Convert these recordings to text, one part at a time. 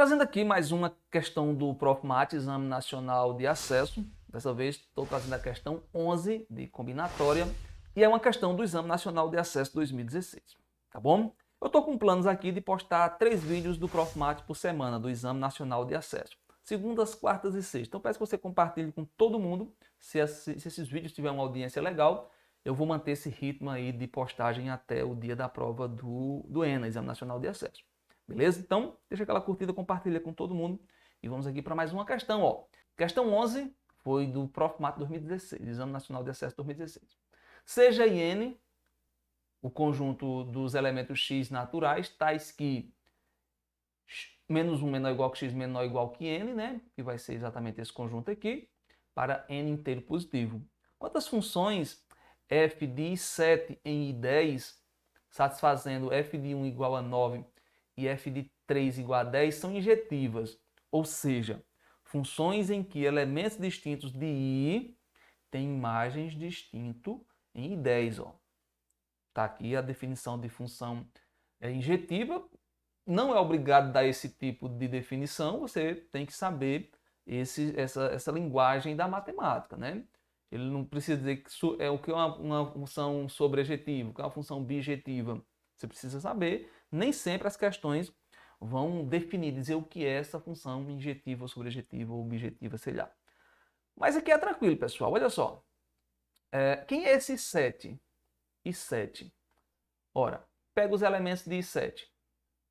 Trazendo aqui mais uma questão do PROFMAT, Exame Nacional de Acesso. Dessa vez estou trazendo a questão 11 de combinatória e é uma questão do Exame Nacional de Acesso 2016, tá bom? Eu estou com planos aqui de postar três vídeos do PROFMAT por semana do Exame Nacional de Acesso. Segundas, quartas e sextas. Então peço que você compartilhe com todo mundo. Se, esses vídeos tiverem uma audiência legal, eu vou manter esse ritmo aí de postagem até o dia da prova do, do ENA, Exame Nacional de Acesso. Beleza? Então, deixa aquela curtida, compartilha com todo mundo. E vamos aqui para mais uma questão. Ó. Questão 11 foi do Prof. Mato 2016, Exame Nacional de Acesso 2016. Seja IN o conjunto dos elementos x naturais, tais que menos 1 menor ou igual que x menor ou igual que n, né? que vai ser exatamente esse conjunto aqui, para n inteiro positivo. Quantas funções f de 7 em i10, satisfazendo f de 1 igual a 9 e f de 3 igual a 10 são injetivas, ou seja, funções em que elementos distintos de i têm imagens distinto em i10. Ó. Tá aqui a definição de função é injetiva. Não é obrigado a dar esse tipo de definição, você tem que saber esse, essa, essa linguagem da matemática. Né? Ele não precisa dizer que é o que é uma, uma função sobrejetiva, o que é uma função bijetiva. Você precisa saber, nem sempre as questões vão definir, dizer o que é essa função injetiva ou subjetiva ou objetiva, sei lá. Mas aqui é tranquilo, pessoal. Olha só. É, quem é esse 7? i 7? Ora, pega os elementos de i 7.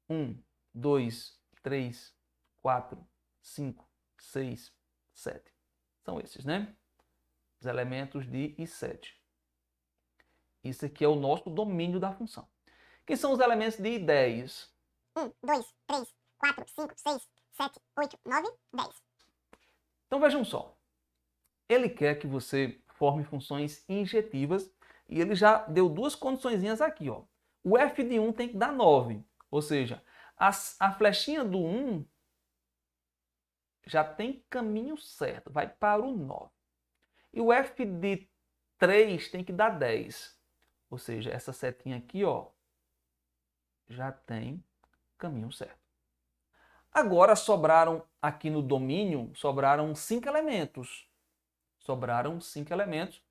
1, 2, 3, 4, 5, 6, 7. São esses, né? Os elementos de I7. Isso aqui é o nosso domínio da função que são os elementos de 10. 1, 2, 3, 4, 5, 6, 7, 8, 9, 10. Então vejam só. Ele quer que você forme funções injetivas e ele já deu duas condições aqui. Ó. O f de 1 tem que dar 9, ou seja, a, a flechinha do 1 já tem caminho certo, vai para o 9. E o f de 3 tem que dar 10, ou seja, essa setinha aqui ó, já tem caminho certo. Agora sobraram aqui no domínio, sobraram cinco elementos. Sobraram cinco elementos.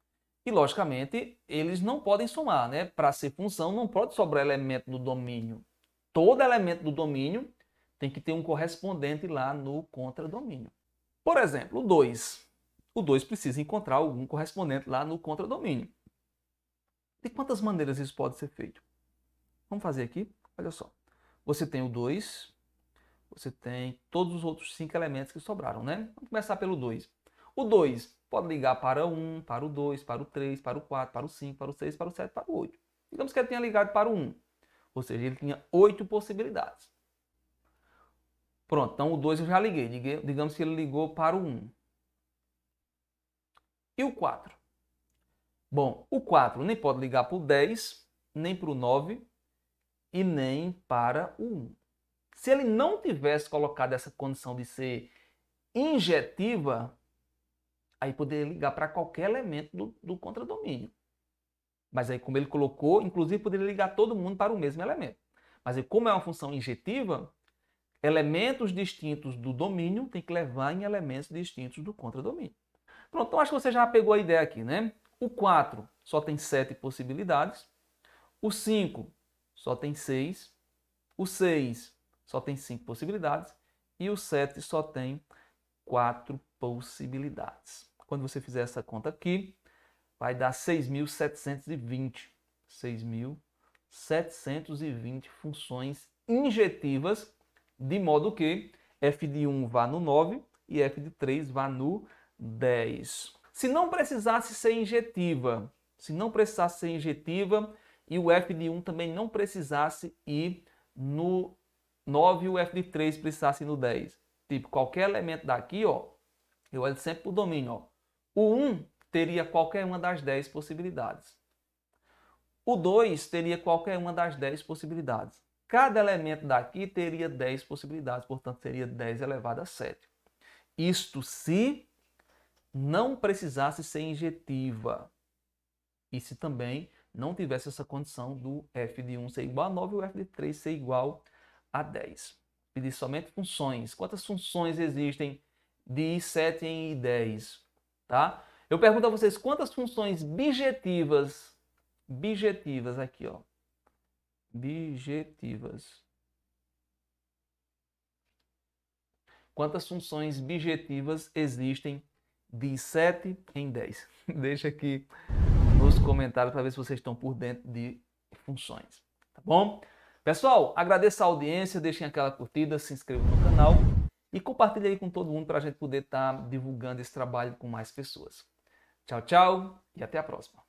E, logicamente, eles não podem somar, né? Para ser função, não pode sobrar elemento do domínio. Todo elemento do domínio tem que ter um correspondente lá no contradomínio. Por exemplo, o 2. O 2 precisa encontrar algum correspondente lá no contradomínio. De quantas maneiras isso pode ser feito? Vamos fazer aqui. Olha só. Você tem o 2, você tem todos os outros 5 elementos que sobraram, né? Vamos começar pelo 2. O 2 pode ligar para o 1, um, para o 2, para o 3, para o 4, para o 5, para o 6, para o 7, para o 8. Digamos que ele tenha ligado para o 1. Um. Ou seja, ele tinha 8 possibilidades. Pronto, então o 2 eu já liguei. Digamos que ele ligou para o 1. Um. E o 4? Bom, o 4 nem pode ligar para o 10, nem para o 9, e nem para o 1. Se ele não tivesse colocado essa condição de ser injetiva, aí poderia ligar para qualquer elemento do, do contradomínio. Mas aí, como ele colocou, inclusive poderia ligar todo mundo para o mesmo elemento. Mas aí, como é uma função injetiva, elementos distintos do domínio tem que levar em elementos distintos do contradomínio. Pronto, então acho que você já pegou a ideia aqui, né? O 4 só tem 7 possibilidades. O 5 só tem 6. O 6 só tem 5 possibilidades. E o 7 só tem 4 possibilidades. Quando você fizer essa conta aqui, vai dar 6.720. 6.720 funções injetivas, de modo que f de 1 vá no 9 e f de 3 vá no 10. Se não precisasse ser injetiva, se não precisasse ser injetiva, e o FD1 também não precisasse ir no 9 e o FD3 precisasse ir no 10. Tipo, qualquer elemento daqui, ó, eu olho sempre para o domínio. Ó. O 1 teria qualquer uma das 10 possibilidades. O 2 teria qualquer uma das 10 possibilidades. Cada elemento daqui teria 10 possibilidades, portanto, seria 10 elevado a 7. Isto se não precisasse ser injetiva. E se também não tivesse essa condição do f de 1 ser igual a 9 e o f de 3 ser igual a 10. Pedir somente funções. Quantas funções existem de I7 em I10? Tá? Eu pergunto a vocês quantas funções bijetivas, bijetivas aqui, ó, bijetivas. Quantas funções bijetivas existem de 7 em 10? Deixa aqui nos comentários para ver se vocês estão por dentro de funções. Tá bom? Pessoal, agradeço a audiência, deixem aquela curtida, se inscrevam no canal e compartilhe aí com todo mundo para a gente poder estar tá divulgando esse trabalho com mais pessoas. Tchau, tchau e até a próxima.